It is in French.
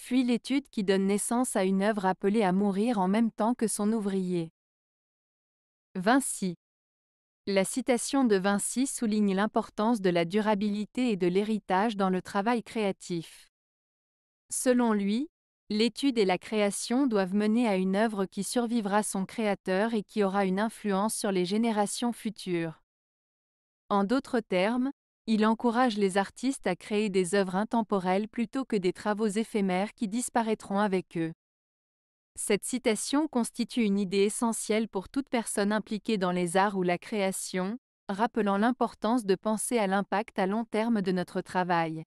fuit l'étude qui donne naissance à une œuvre appelée à mourir en même temps que son ouvrier. Vinci. La citation de Vinci souligne l'importance de la durabilité et de l'héritage dans le travail créatif. Selon lui, l'étude et la création doivent mener à une œuvre qui survivra son créateur et qui aura une influence sur les générations futures. En d'autres termes, il encourage les artistes à créer des œuvres intemporelles plutôt que des travaux éphémères qui disparaîtront avec eux. Cette citation constitue une idée essentielle pour toute personne impliquée dans les arts ou la création, rappelant l'importance de penser à l'impact à long terme de notre travail.